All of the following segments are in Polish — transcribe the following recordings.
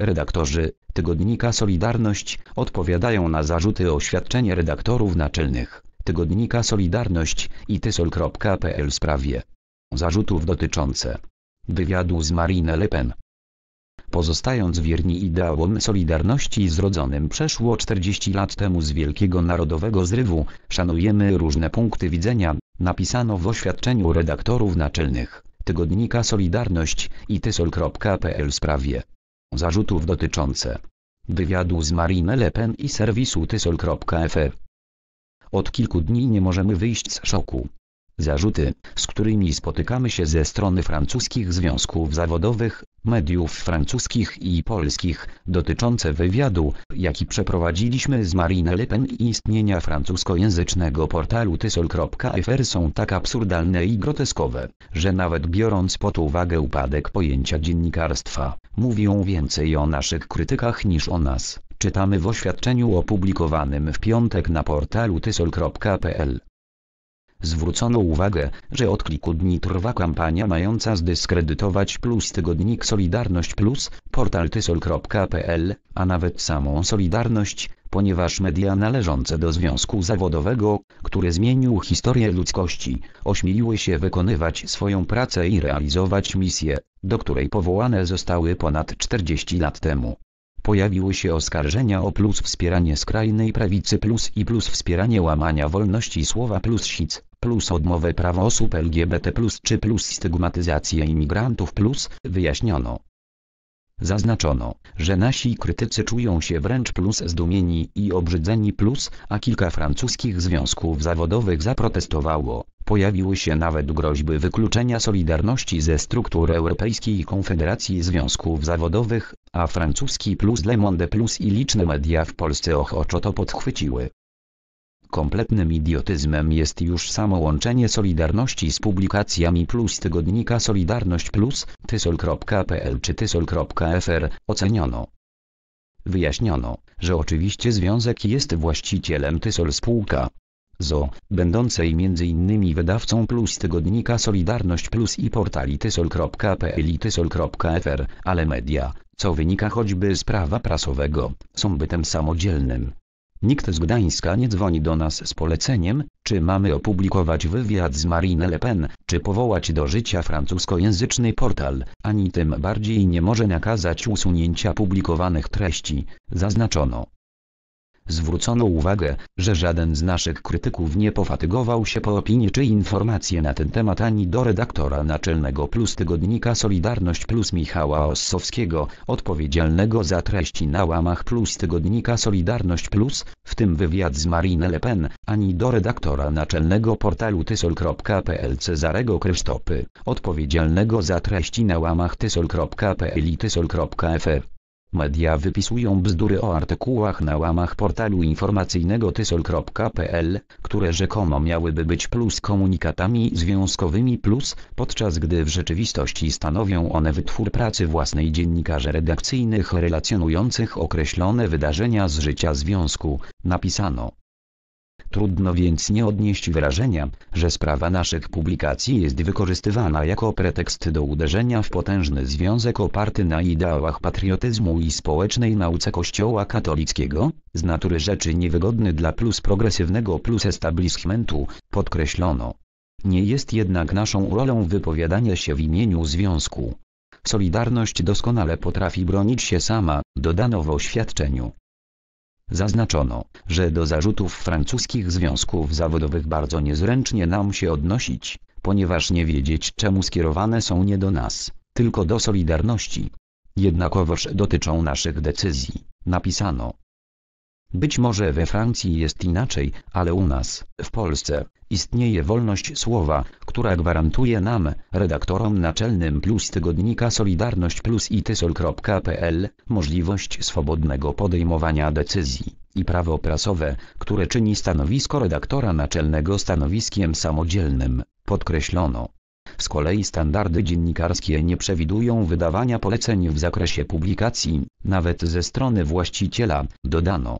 Redaktorzy tygodnika Solidarność odpowiadają na zarzuty oświadczenia redaktorów naczelnych tygodnika Solidarność i tysol.pl w sprawie zarzutów dotyczące wywiadu z Marine Le Pen. Pozostając wierni ideałom Solidarności zrodzonym przeszło 40 lat temu z wielkiego narodowego zrywu, szanujemy różne punkty widzenia, napisano w oświadczeniu redaktorów naczelnych tygodnika Solidarność i tysol.pl w sprawie zarzutów dotyczące wywiadu z Marine Le Pen i serwisu tysol.fr. Od kilku dni nie możemy wyjść z szoku. Zarzuty, z którymi spotykamy się ze strony francuskich związków zawodowych, mediów francuskich i polskich, dotyczące wywiadu, jaki przeprowadziliśmy z Marine Le Pen i istnienia francuskojęzycznego portalu tysol.fr są tak absurdalne i groteskowe, że nawet biorąc pod uwagę upadek pojęcia dziennikarstwa, mówią więcej o naszych krytykach niż o nas czytamy w oświadczeniu opublikowanym w piątek na portalu tysol.pl. Zwrócono uwagę, że od kilku dni trwa kampania mająca zdyskredytować Plus tygodnik Solidarność Plus, portal tysol.pl, a nawet samą Solidarność, ponieważ media należące do Związku Zawodowego, który zmienił historię ludzkości, ośmieliły się wykonywać swoją pracę i realizować misję, do której powołane zostały ponad 40 lat temu pojawiły się oskarżenia o plus wspieranie skrajnej prawicy plus i plus wspieranie łamania wolności słowa plus sic plus odmowę praw osób LGBT plus czy plus stygmatyzację imigrantów plus, wyjaśniono. Zaznaczono, że nasi krytycy czują się wręcz plus zdumieni i obrzydzeni plus, a kilka francuskich związków zawodowych zaprotestowało. Pojawiły się nawet groźby wykluczenia Solidarności ze struktur Europejskiej Konfederacji Związków Zawodowych, a francuski plus Le Monde plus i liczne media w Polsce ochoczo to podchwyciły. Kompletnym idiotyzmem jest już samo łączenie Solidarności z publikacjami Plus tygodnika Solidarność Plus, tysol.pl czy tysol.fr, oceniono. Wyjaśniono, że oczywiście związek jest właścicielem Tysol Spółka, ZO, będącej m.in. wydawcą Plus tygodnika Solidarność Plus i portali tysol.pl i tysol.fr, ale media, co wynika choćby z prawa prasowego, są bytem samodzielnym, Nikt z Gdańska nie dzwoni do nas z poleceniem, czy mamy opublikować wywiad z Marine Le Pen, czy powołać do życia francuskojęzyczny portal, ani tym bardziej nie może nakazać usunięcia publikowanych treści, zaznaczono zwrócono uwagę, że żaden z naszych krytyków nie pofatygował się po opinii czy informacje na ten temat ani do redaktora naczelnego plus tygodnika Solidarność plus Michała Ossowskiego, odpowiedzialnego za treści na łamach plus tygodnika Solidarność plus, w tym wywiad z Marine Le Pen, ani do redaktora naczelnego portalu tysol.pl Cezarego Krysztopy, odpowiedzialnego za treści na łamach tysol.pl i tysol.fr. Media wypisują bzdury o artykułach na łamach portalu informacyjnego tysol.pl, które rzekomo miałyby być plus komunikatami związkowymi plus, podczas gdy w rzeczywistości stanowią one wytwór pracy własnej dziennikarzy redakcyjnych relacjonujących określone wydarzenia z życia związku, napisano. Trudno więc nie odnieść wrażenia, że sprawa naszych publikacji jest wykorzystywana jako pretekst do uderzenia w potężny związek oparty na ideałach patriotyzmu i społecznej nauce Kościoła katolickiego, z natury rzeczy niewygodny dla plus progresywnego plus establishmentu, podkreślono. Nie jest jednak naszą rolą wypowiadanie się w imieniu związku. Solidarność doskonale potrafi bronić się sama, dodano w oświadczeniu. Zaznaczono, że do zarzutów francuskich związków zawodowych bardzo niezręcznie nam się odnosić, ponieważ nie wiedzieć czemu skierowane są nie do nas, tylko do Solidarności. Jednakowoż dotyczą naszych decyzji, napisano. Być może we Francji jest inaczej, ale u nas, w Polsce, istnieje wolność słowa, która gwarantuje nam, redaktorom naczelnym plus tygodnika Solidarność plus i tysol.pl, możliwość swobodnego podejmowania decyzji i prawo prasowe, które czyni stanowisko redaktora naczelnego stanowiskiem samodzielnym, podkreślono. Z kolei standardy dziennikarskie nie przewidują wydawania poleceń w zakresie publikacji, nawet ze strony właściciela, dodano.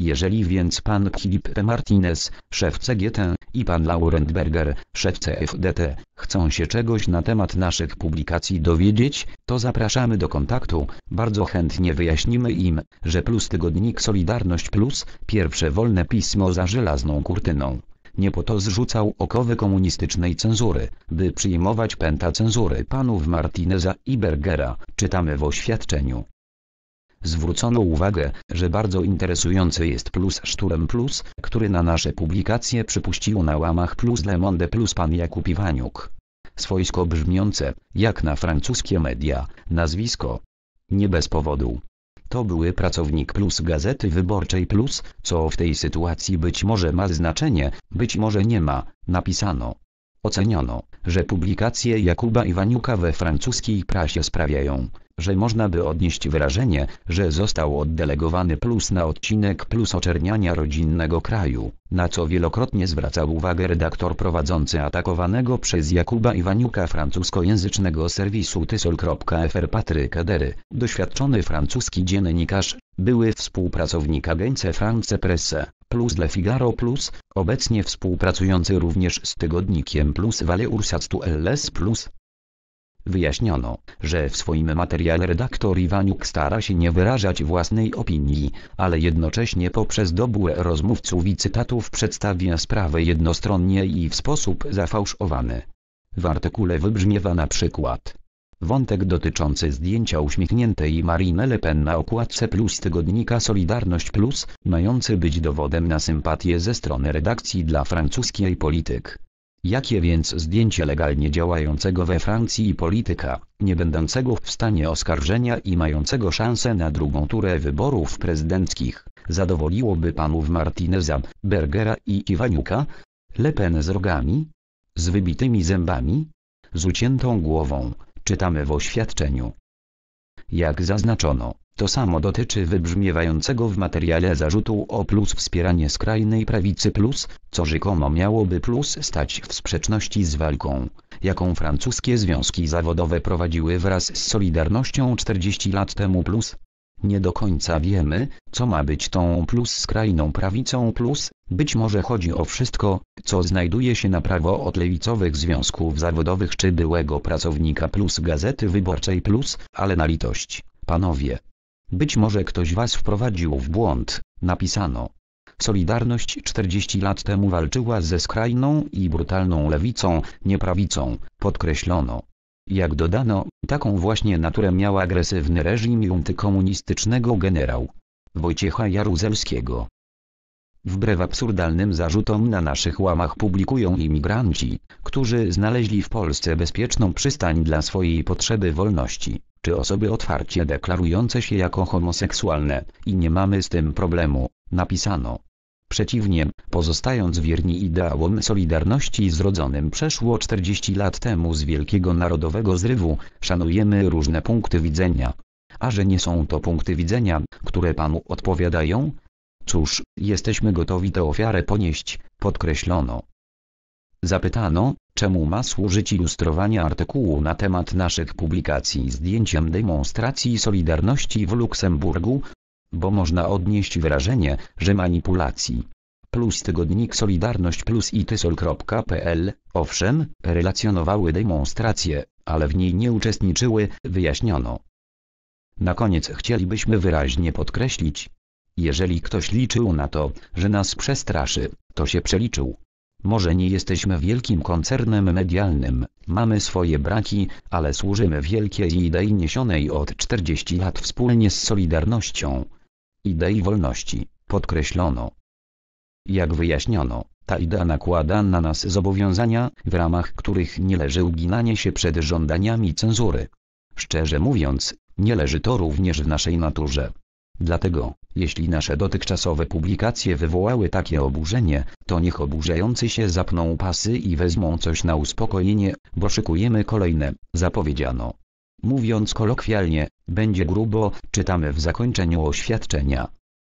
Jeżeli więc pan Filipe Martinez, szef CGT, i pan Laurent Berger, szef CFDT, chcą się czegoś na temat naszych publikacji dowiedzieć, to zapraszamy do kontaktu, bardzo chętnie wyjaśnimy im, że Plus Tygodnik Solidarność Plus, pierwsze wolne pismo za żelazną kurtyną. Nie po to zrzucał okowy komunistycznej cenzury, by przyjmować pęta cenzury panów Martineza i Bergera, czytamy w oświadczeniu. Zwrócono uwagę, że bardzo interesujący jest Plus szturem Plus, który na nasze publikacje przypuścił na łamach Plus Le Monde Plus pan Jakub Iwaniuk. Swojsko brzmiące, jak na francuskie media, nazwisko. Nie bez powodu. To były pracownik plus Gazety Wyborczej plus, co w tej sytuacji być może ma znaczenie, być może nie ma, napisano. Oceniono, że publikacje Jakuba Iwaniuka we francuskiej prasie sprawiają, że można by odnieść wrażenie, że został oddelegowany plus na odcinek plus oczerniania rodzinnego kraju, na co wielokrotnie zwracał uwagę redaktor prowadzący atakowanego przez Jakuba Iwaniuka francuskojęzycznego serwisu tysol.fr Patryk Edery, doświadczony francuski dziennikarz, były współpracownik agencji France Presse, plus Le Figaro Plus, obecnie współpracujący również z tygodnikiem Plus Vale Ursat LS Plus, Wyjaśniono, że w swoim materiale redaktor Iwaniuk stara się nie wyrażać własnej opinii, ale jednocześnie poprzez dobór rozmówców i cytatów przedstawia sprawę jednostronnie i w sposób zafałszowany. W artykule wybrzmiewa na przykład Wątek dotyczący zdjęcia uśmiechniętej Marine Le Pen na okładce plus tygodnika Solidarność Plus, mający być dowodem na sympatię ze strony redakcji dla francuskiej polityk. Jakie więc zdjęcie legalnie działającego we Francji polityka, nie będącego w stanie oskarżenia i mającego szansę na drugą turę wyborów prezydenckich, zadowoliłoby panów Martineza, Bergera i Iwaniuka? Le Pen z rogami? Z wybitymi zębami? Z uciętą głową, czytamy w oświadczeniu. Jak zaznaczono, to samo dotyczy wybrzmiewającego w materiale zarzutu o plus wspieranie skrajnej prawicy plus, co rzekomo miałoby plus stać w sprzeczności z walką, jaką francuskie związki zawodowe prowadziły wraz z Solidarnością 40 lat temu plus. Nie do końca wiemy, co ma być tą plus skrajną prawicą plus, być może chodzi o wszystko, co znajduje się na prawo od lewicowych związków zawodowych czy byłego pracownika plus gazety wyborczej plus, ale na litość, panowie, być może ktoś was wprowadził w błąd, napisano. Solidarność 40 lat temu walczyła ze skrajną i brutalną lewicą, nieprawicą, podkreślono. Jak dodano, taką właśnie naturę miał agresywny reżim komunistycznego generał Wojciecha Jaruzelskiego. Wbrew absurdalnym zarzutom na naszych łamach publikują imigranci, którzy znaleźli w Polsce bezpieczną przystań dla swojej potrzeby wolności czy osoby otwarcie deklarujące się jako homoseksualne, i nie mamy z tym problemu, napisano. Przeciwnie, pozostając wierni ideałom Solidarności zrodzonym przeszło 40 lat temu z wielkiego narodowego zrywu, szanujemy różne punkty widzenia. A że nie są to punkty widzenia, które Panu odpowiadają? Cóż, jesteśmy gotowi tę ofiarę ponieść, podkreślono. Zapytano, czemu ma służyć ilustrowanie artykułu na temat naszych publikacji zdjęciem demonstracji Solidarności w Luksemburgu? Bo można odnieść wrażenie, że manipulacji. Plus tygodnik Solidarność plus i owszem, relacjonowały demonstracje, ale w niej nie uczestniczyły, wyjaśniono. Na koniec chcielibyśmy wyraźnie podkreślić, jeżeli ktoś liczył na to, że nas przestraszy, to się przeliczył. Może nie jesteśmy wielkim koncernem medialnym, mamy swoje braki, ale służymy wielkiej idei niesionej od 40 lat wspólnie z Solidarnością. Idei wolności, podkreślono. Jak wyjaśniono, ta idea nakłada na nas zobowiązania, w ramach których nie leży uginanie się przed żądaniami cenzury. Szczerze mówiąc, nie leży to również w naszej naturze. Dlatego, jeśli nasze dotychczasowe publikacje wywołały takie oburzenie, to niech oburzający się zapną pasy i wezmą coś na uspokojenie, bo szykujemy kolejne, zapowiedziano. Mówiąc kolokwialnie, będzie grubo, czytamy w zakończeniu oświadczenia.